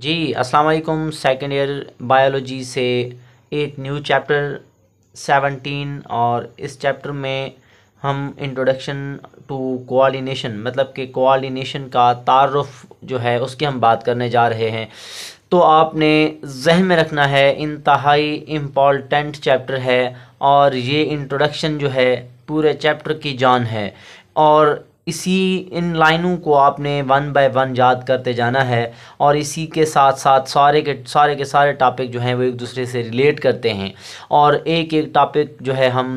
जी अस्सलाम वालेकुम second year biology से एक न्यू चैप्टर सेवनटीन और इस चैप्टर में हम इंट्रोडक्शन टू कोऑर्डिनेशन मतलब कि कोऑर्डिनेशन का तारफ़ जो है उसकी हम बात करने जा रहे हैं तो आपने जहन में रखना है इंतहाई इम्पॉर्टेंट चैप्टर है और ये इंट्रोडक्शन जो है पूरे चैप्टर की जान है और इसी इन लाइनों को आपने वन बाय वन याद करते जाना है और इसी के साथ साथ सारे के सारे के सारे टॉपिक जो हैं वो एक दूसरे से रिलेट करते हैं और एक एक टॉपिक जो है हम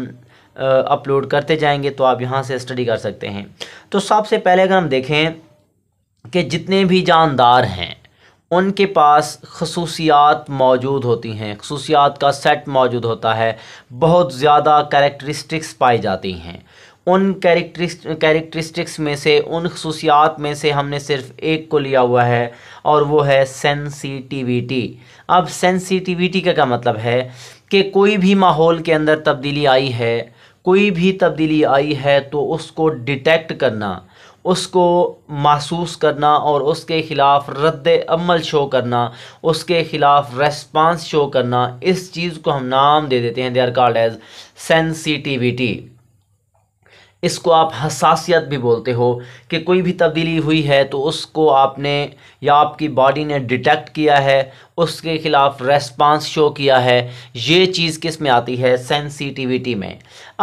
अपलोड करते जाएंगे तो आप यहाँ से स्टडी कर सकते हैं तो सबसे पहले अगर हम देखें कि जितने भी जानदार हैं उनके पास खसूसियात मौजूद होती हैं खसूसियात का सेट मौजूद होता है बहुत ज़्यादा करेक्ट्रिस्टिक्स पाई जाती हैं उन कैरेक्टरिस्ट कैरेक्टरिस्टिक्स में से उन खसूसियात में से हमने सिर्फ एक को लिया हुआ है और वो है सेंसिटिविटी अब सेंसिटिविटी का क्या मतलब है कि कोई भी माहौल के अंदर तब्दीली आई है कोई भी तब्दीली आई है तो उसको डिटेक्ट करना उसको महसूस करना और उसके ख़िलाफ़ रद्द अमल शो करना उसके ख़िलाफ़ रेस्पांस शो करना इस चीज़ को हम नाम दे देते हैं they are called as sensitivity इसको आप हसासियत भी बोलते हो कि कोई भी तब्दीली हुई है तो उसको आपने या आपकी बॉडी ने डिटेक्ट किया है उसके ख़िलाफ़ रेस्पांस शो किया है ये चीज़ किस में आती है सेंसिटिविटी में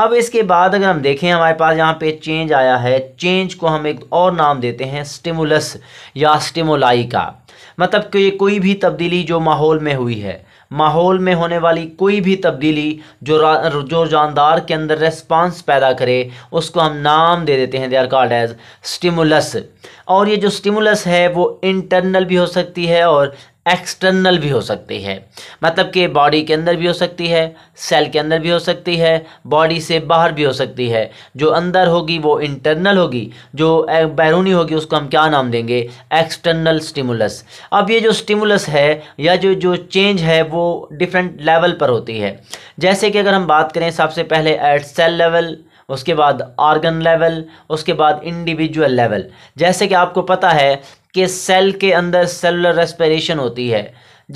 अब इसके बाद अगर हम देखें हमारे पास यहाँ पे चेंज आया है चेंज को हम एक और नाम देते हैं स्टिमुलस या स्टिमुलाई का मतलब कि कोई भी तब्दीली जो माहौल में हुई है माहौल में होने वाली कोई भी तब्दीली जो जो जानदार के अंदर रेस्पॉन्स पैदा करे उसको हम नाम दे देते हैं they are called as stimulus और ये जो स्टिमुलस है वो इंटरनल भी हो सकती है और एक्सटर्नल भी हो सकती है मतलब कि बॉडी के अंदर भी हो सकती है सेल के अंदर भी हो सकती है बॉडी से बाहर भी हो सकती है जो अंदर होगी वो इंटरनल होगी जो बैरूनी होगी उसको हम क्या नाम देंगे एक्सटर्नल स्टिमुलस अब ये जो स्टिमुलस है या जो जो चेंज है वो डिफरेंट लेवल पर होती है जैसे कि अगर हम बात करें सबसे पहले एट सेल लेवल उसके बाद ऑर्गन लेवल उसके बाद इंडिविजुअल लेवल जैसे कि आपको पता है कि सेल के अंदर सेलुलर रेस्पिरेशन होती है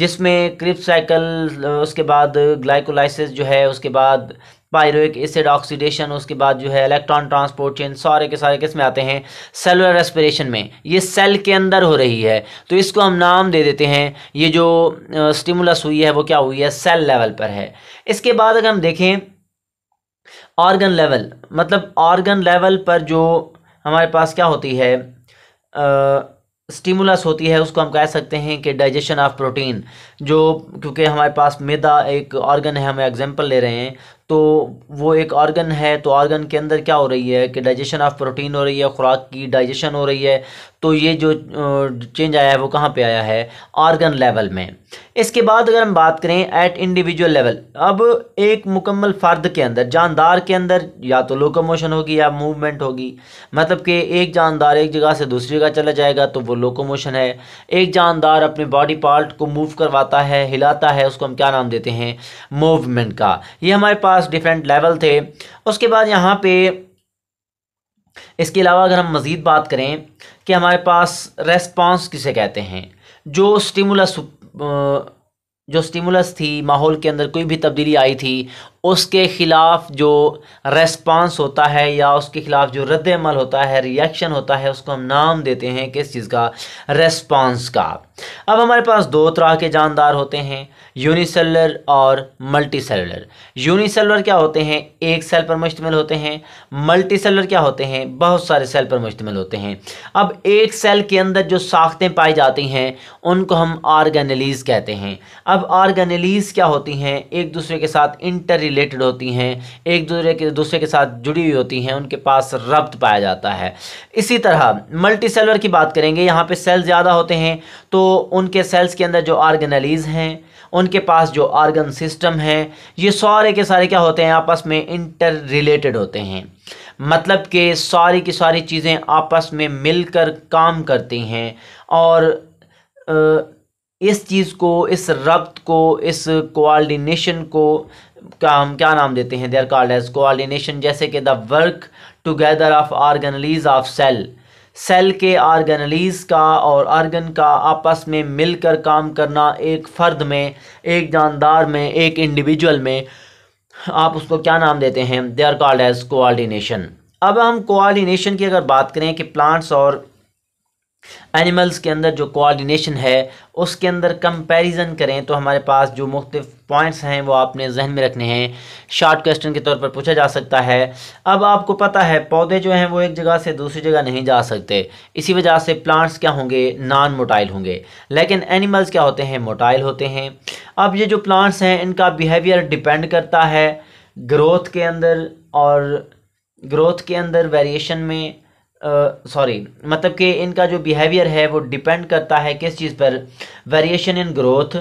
जिसमें क्रिप साइकिल उसके बाद ग्लाइकोलाइसिस जो है उसके बाद पायरोक एसिड ऑक्सीडेशन उसके बाद जो है इलेक्ट्रॉन ट्रांसपोर्ट चेन सारे के सारे किस में आते हैं सेलुलर रेस्पिरेशन में ये सेल के अंदर हो रही है तो इसको हम नाम दे देते हैं ये जो स्टिमुलस हुई है वो क्या हुई है सेल लेवल पर है इसके बाद अगर हम देखें ऑर्गन लेवल मतलब ऑर्गन लेवल पर जो हमारे पास क्या होती है स्टिमुलस होती है उसको हम कह सकते हैं कि डाइजेशन ऑफ प्रोटीन जो क्योंकि हमारे पास मैदा एक ऑर्गन है हम एग्जांपल ले रहे हैं तो वो एक ऑर्गन है तो ऑर्गन के अंदर क्या हो रही है कि डाइजेशन ऑफ प्रोटीन हो रही है खुराक की डाइजेशन हो रही है तो ये जो चेंज आया है वो कहाँ पे आया है ऑर्गन लेवल में इसके बाद अगर हम बात करें एट इंडिविजुअल लेवल अब एक मुकम्मल फ़र्द के अंदर जानदार के अंदर या तो लोकोमोशन होगी या मूवमेंट होगी मतलब कि एक जानदार एक जगह से दूसरी जगह चला जाएगा तो वो लोकोमोशन है एक जानदार अपने बॉडी पार्ट को मूव करवाता है हिलाता है उसको हम क्या नाम देते हैं मूवमेंट का ये हमारे पास पास डिफरेंट लेवल थे उसके बाद यहाँ पे इसके अलावा अगर हम मज़ीद बात करें कि हमारे पास रेस्पॉन्स किसे कहते हैं जो स्टिमुलस जो स्टिमुलस थी माहौल के अंदर कोई भी तब्दीली आई थी उसके ख़िलाफ़ जो रेस्पॉन्स होता है या उसके ख़िलाफ़ जो रद्दमल होता है रिएक्शन होता है उसको हम नाम देते हैं किस चीज़ का रेस्पॉन्स का अब हमारे पास दो तरह के जानदार होते हैं यूनिसेलर और मल्टी सेलर यूनिसेलर क्या होते हैं एक सेल पर मुश्तमिल होते हैं मल्टी सेलर क्या होते हैं बहुत सारे सेल पर मुश्तमिल होते हैं अब एक सेल के अंदर जो साख्तें पाई जाती हैं उनको हम आर्गेनलीज कहते हैं अब अब ऑर्गेनलीज क्या होती हैं एक दूसरे के साथ इंटर रिलेटेड होती हैं एक दूसरे के दूसरे के साथ जुड़ी हुई होती हैं उनके पास रब्त पाया जाता है इसी तरह मल्टी सेलर की बात करेंगे यहाँ पे सेल ज़्यादा होते हैं तो उनके सेल्स के अंदर जो ऑर्गेनलीज हैं उनके पास जो ऑर्गन सिस्टम है ये सारे के सारे क्या होते हैं आपस में इंटर रिलेटेड होते हैं मतलब कि सारी की सारी चीज़ें आपस में मिलकर काम करती हैं और इस चीज़ को इस रब्त को इस कोऑर्डिनेशन को का हम क्या नाम देते हैं दे कॉल्ड एज कोऑर्डिनेशन जैसे कि the work together of organelles of cell cell के आर्गनलीज का और आर्गन का आपस में मिलकर काम करना एक फ़र्द में एक जानदार में एक इंडिविजुअल में आप उसको क्या नाम देते हैं दे कॉल्ड एज कोऑर्डिनेशन अब हम कोऑर्डिनेशन की अगर बात करें कि प्लांट्स और एनिमल्स के अंदर जो कोऑर्डिनेशन है उसके अंदर कंपैरिजन करें तो हमारे पास जो मुख्तफ पॉइंट्स हैं वो आपने जहन में रखने हैं शार्ट क्वेश्चन के तौर पर पूछा जा सकता है अब आपको पता है पौधे जो हैं वो एक जगह से दूसरी जगह नहीं जा सकते इसी वजह से प्लांट्स क्या होंगे नॉन मोटाइल होंगे लेकिन एनिमल्स क्या होते हैं मोटाइल होते हैं अब ये जो प्लांट्स हैं इनका बिहेवियर डिपेंड करता है ग्रोथ के अंदर और ग्रोथ के अंदर वेरिएशन में सॉरी uh, मतलब कि इनका जो बिहेवियर है वो डिपेंड करता है किस चीज़ पर वेरिएशन इन ग्रोथ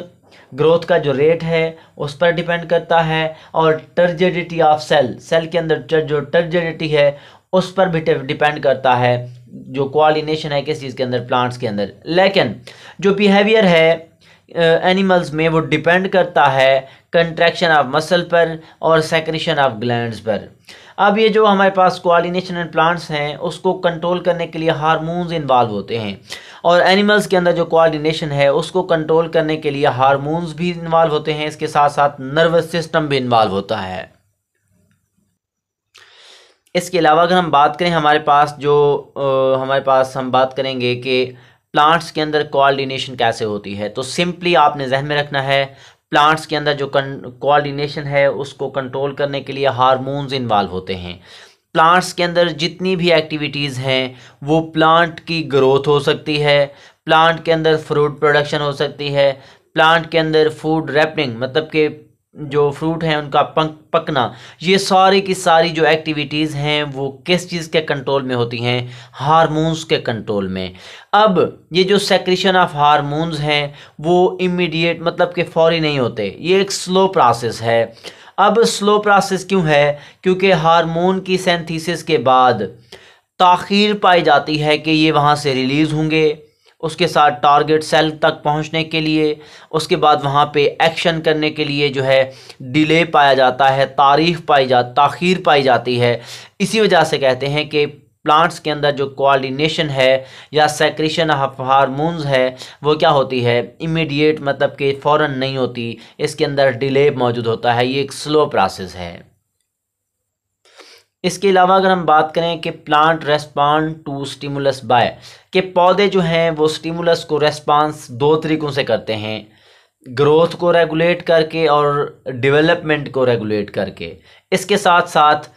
ग्रोथ का जो रेट है उस पर डिपेंड करता है और टर्जिडिटी ऑफ सेल सेल के अंदर जो टर्जिडिटी है उस पर भी डिपेंड करता है जो कोऑर्डिनेशन है किस चीज़ के अंदर प्लांट्स के अंदर लेकिन जो बिहेवियर है एनिमल्स में वो डिपेंड करता है कंट्रैक्शन ऑफ मसल पर और सेक्रेशन ऑफ ग्लैंड्स पर अब ये जो हमारे पास कोऑर्डिनेशन एंड प्लांट्स हैं उसको कंट्रोल करने के लिए हारमोन्स इन्वॉल्व होते हैं और एनिमल्स के अंदर जो कोऑर्डिनेशन है उसको कंट्रोल करने के लिए हारमोन्स भी इन्वॉल्व होते हैं इसके साथ साथ नर्वस सिस्टम भी इन्वॉल्व होता है इसके अलावा अगर हम बात करें हमारे पास जो आ, हमारे पास हम बात करेंगे कि प्लांट्स के अंदर कोऑर्डिनेशन कैसे होती है तो सिंपली आपने जहन में रखना है प्लांट्स के अंदर जो कोऑर्डिनेशन है उसको कंट्रोल करने के लिए हारमोन्स इन्वॉल्व होते हैं प्लांट्स के अंदर जितनी भी एक्टिविटीज़ हैं वो प्लांट की ग्रोथ हो सकती है प्लांट के अंदर फ्रूट प्रोडक्शन हो सकती है प्लांट के अंदर फूड रैपिंग मतलब कि जो फ्रूट हैं उनका पंक पकना ये सारी की सारी जो एक्टिविटीज़ हैं वो किस चीज़ के कंट्रोल में होती हैं हारमोन्स के कंट्रोल में अब ये जो सेक्रेशन ऑफ हारमोन्स हैं वो इमीडिएट मतलब कि फौरी नहीं होते ये एक स्लो प्रोसेस है अब स्लो प्रोसेस क्यों है क्योंकि हारमोन की सेंथीसिस के बाद ताखीर पाई जाती है कि ये वहाँ से रिलीज़ होंगे उसके साथ टारगेट सेल तक पहुंचने के लिए उसके बाद वहाँ पे एक्शन करने के लिए जो है डिले पाया जाता है तारीफ़ पाई जा तखीर पाई जाती है इसी वजह से कहते हैं कि प्लांट्स के अंदर जो कोऑर्डिनेशन है या सेक्रेशन ऑफ हारमोन्स है वो क्या होती है इमीडिएट मतलब कि फ़ौर नहीं होती इसके अंदर डिले मौजूद होता है ये एक स्लो प्रोसेस है इसके अलावा अगर हम बात करें कि plant respond to stimulus by के पौधे जो हैं वो स्टिमुलस को रेस्पॉन्स दो तरीक़ों से करते हैं ग्रोथ को रेगुलेट करके और डेवलपमेंट को रेगुलेट करके इसके साथ साथ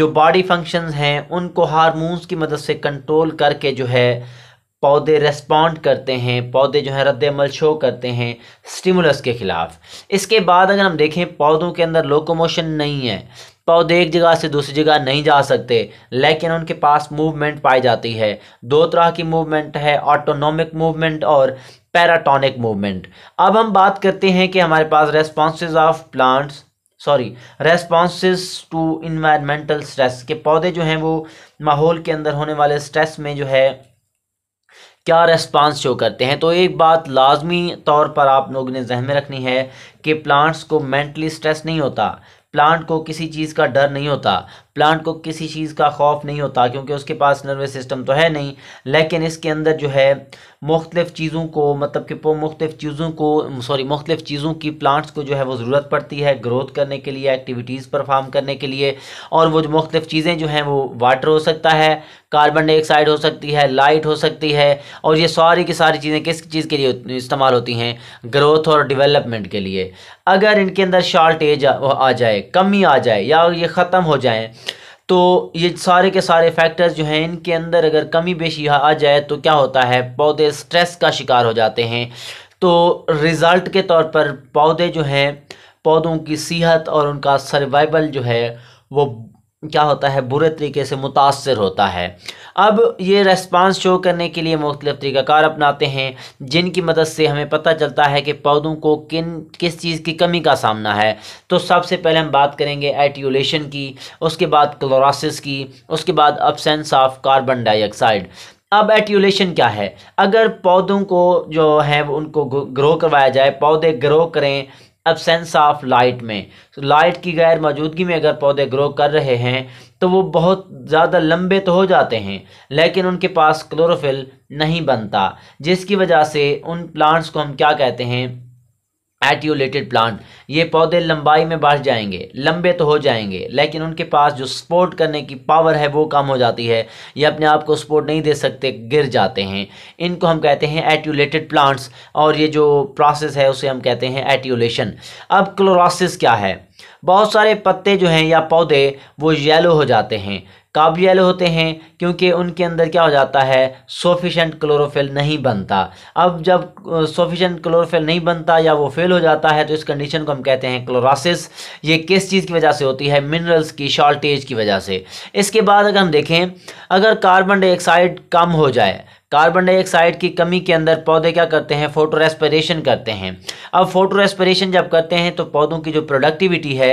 जो बॉडी फंक्शंस हैं उनको हारमोन्स की मदद से कंट्रोल करके जो है पौधे रेस्पॉन्ड करते हैं पौधे जो है रद्दमल शो करते हैं स्टिमुलस के ख़िलाफ़ इसके बाद अगर हम देखें पौधों के अंदर लोकोमोशन नहीं है पौधे एक जगह से दूसरी जगह नहीं जा सकते लेकिन उनके पास मूवमेंट पाई जाती है दो तरह की मूवमेंट है ऑटोनॉमिक मूवमेंट और पैराटोनिक मूवमेंट अब हम बात करते हैं कि हमारे पास responses of plants sorry responses to environmental stress के पौधे जो हैं वो माहौल के अंदर होने वाले स्ट्रेस में जो है क्या रेस्पॉन्स शो करते हैं तो एक बात लाजमी तौर पर आप लोगों ने जहन में रखनी है कि प्लांट्स को मेंटली स्ट्रेस नहीं होता प्लांट को किसी चीज़ का डर नहीं होता प्लांट को किसी चीज़ का खौफ नहीं होता क्योंकि उसके पास नर्वस सिस्टम तो है नहीं लेकिन इसके अंदर जो है मुख्तलिफ़ चीज़ों को मतलब कि मुख्तलिफ़ चीज़ों को सॉरी मुख्तलिफ़ चीज़ों की प्लांट्स को जो है वो ज़रूरत पड़ती है ग्रोथ करने के लिए एक्टिविटीज़ परफार्म करने के लिए और वो जो मुख्तलिफ़ चीज़ें जो हैं वो वाटर हो सकता है कार्बन डाइऑक्साइड हो सकती है लाइट हो सकती है और ये सारी की सारी चीज़ें किस चीज़ के लिए इस्तेमाल होती हैं ग्रोथ और डिवेलपमेंट के लिए अगर इनके अंदर शॉर्टेज आ जाए कमी आ जाए या ये ख़त्म हो जाए तो ये सारे के सारे फैक्टर्स जो हैं इनके अंदर अगर कमी बेशी आ जाए तो क्या होता है पौधे स्ट्रेस का शिकार हो जाते हैं तो रिज़ल्ट के तौर पर पौधे जो हैं पौधों की सेहत और उनका सर्वाइवल जो है वो क्या होता है बुरे तरीके से मुतासर होता है अब ये रेस्पॉन्स शो करने के लिए मुख्तलिफ तरीक़ाकार अपनाते हैं जिनकी मदद से हमें पता चलता है कि पौधों को किन किस चीज़ की कमी का सामना है तो सबसे पहले हम बात करेंगे एट्यूलेशन की उसके बाद क्लोरासिस की उसके बाद अपसेंस ऑफ कार्बन डाइऑक्साइड अब एट्यूलेशन क्या है अगर पौधों को जो है उनको ग्रो करवाया जाए पौधे ग्रो करें एबसेंस ऑफ लाइट में तो लाइट की गैर मौजूदगी में अगर पौधे ग्रो कर रहे हैं तो वो बहुत ज़्यादा लंबे तो हो जाते हैं लेकिन उनके पास क्लोरोफिल नहीं बनता जिसकी वजह से उन प्लांट्स को हम क्या कहते हैं एटियोलेटेड प्लांट ये पौधे लंबाई में बढ़ जाएंगे लंबे तो हो जाएंगे लेकिन उनके पास जो सपोर्ट करने की पावर है वो कम हो जाती है ये अपने आप को सपोर्ट नहीं दे सकते गिर जाते हैं इनको हम कहते हैं एटियोलेटेड प्लांट्स और ये जो प्रोसेस है उसे हम कहते हैं एटियोलेशन अब क्लोरासिस क्या है बहुत सारे पत्ते जो हैं या पौधे वो येलो हो जाते हैं काबिल येलो होते हैं क्योंकि उनके अंदर क्या हो जाता है सोफिशेंट क्लोरोफिल नहीं बनता अब जब सोफिशेंट क्लोरोफिल नहीं बनता या वो फेल हो जाता है तो इस कंडीशन को हम कहते हैं क्लोरासिस ये किस चीज़ की वजह से होती है मिनरल्स की शॉर्टेज की वजह से इसके बाद अगर हम देखें अगर कार्बन डाइऑक्साइड कम हो जाए कार्बन डाइऑक्साइड की कमी के अंदर पौधे क्या करते हैं फोटो करते हैं अब फोटो जब करते हैं तो पौधों की जो प्रोडक्टिविटी है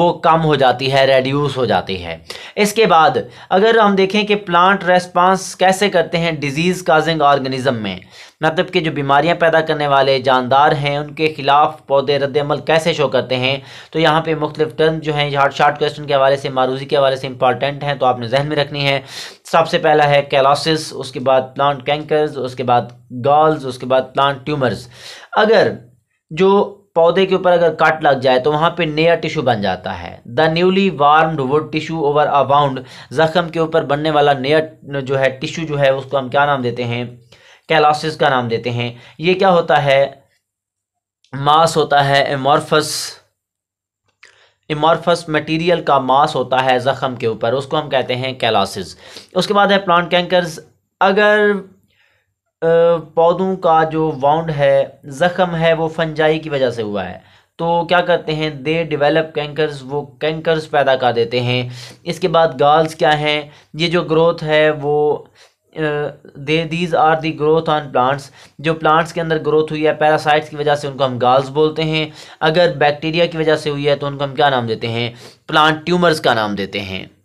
वो कम हो जाती है रेड्यूस हो जाती है इसके बाद अगर हम देखें कि प्लांट रेस्पॉन्स कैसे करते हैं डिजीज़ काजिंग ऑर्गेनिज्म में नतब के जो बीमारियाँ पैदा करने वाले जानदार हैं उनके ख़िलाफ़ पौधे रद्दमल कैसे शो करते हैं तो यहाँ पर मुख्त टर्म जो हैं हार्ट शार्ट क्वेश्चन के हवाले से मारूजी के हवाले से इंपॉर्टेंट हैं तो आपने जहन में रखनी है सबसे पहला है कैलासिस उसके बाद प्लांट कैंकर्स उसके बाद गॉल्स उसके बाद प्लांट ट्यूमर्स अगर जो पौधे के ऊपर अगर कट लग जाए तो वहाँ पे नया टिशू बन जाता है the newly formed wood tissue over a wound ज़ख़म के ऊपर बनने वाला नया जो है टिशू जो है उसको हम क्या नाम देते हैं कैलासिस का नाम देते हैं ये क्या होता है मास होता है एमॉर्फस इमॉर्फस मटेरियल का मास होता है ज़ख़म के ऊपर उसको हम कहते हैं कैलासिस उसके बाद है प्लांट कैंकर्स अगर पौधों का जो वाउंड है ज़ख़म है वो फंजाई की वजह से हुआ है तो क्या करते हैं दे डिवेलप कैंकर्स वो कैंकर्स पैदा कर देते हैं इसके बाद गाल्स क्या हैं ये जो ग्रोथ है वो they these are the growth on plants जो प्लांट्स के अंदर ग्रोथ हुई है पैरासाइट्स की वजह से उनको हम गाल्स बोलते हैं अगर बैक्टीरिया की वजह से हुई है तो उनको हम क्या नाम देते हैं प्लांट ट्यूमर्स का नाम देते हैं